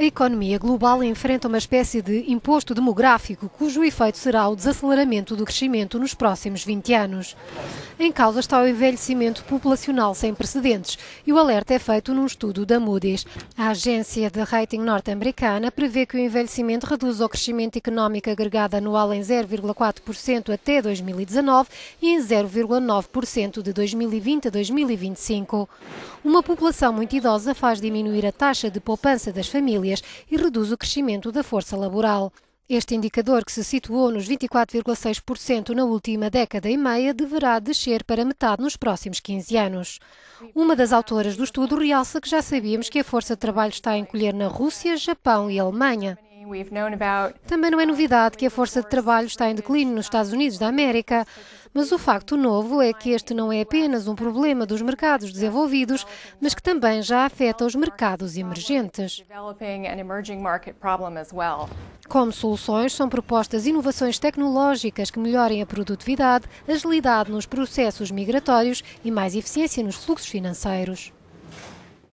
A economia global enfrenta uma espécie de imposto demográfico, cujo efeito será o desaceleramento do crescimento nos próximos 20 anos. Em causa está o envelhecimento populacional sem precedentes e o alerta é feito num estudo da Moody's. A agência de rating norte-americana prevê que o envelhecimento reduz o crescimento económico agregado anual em 0,4% até 2019 e em 0,9% de 2020 a 2025. Uma população muito idosa faz diminuir a taxa de poupança das famílias famílias e reduz o crescimento da força laboral. Este indicador, que se situou nos 24,6% na última década e meia, deverá descer para metade nos próximos 15 anos. Uma das autoras do estudo realça que já sabíamos que a força de trabalho está a encolher na Rússia, Japão e Alemanha. Também não é novidade que a força de trabalho está em declínio nos Estados Unidos da América. Mas o facto novo é que este não é apenas um problema dos mercados desenvolvidos, mas que também já afeta os mercados emergentes. Como soluções, são propostas inovações tecnológicas que melhorem a produtividade, agilidade nos processos migratórios e mais eficiência nos fluxos financeiros.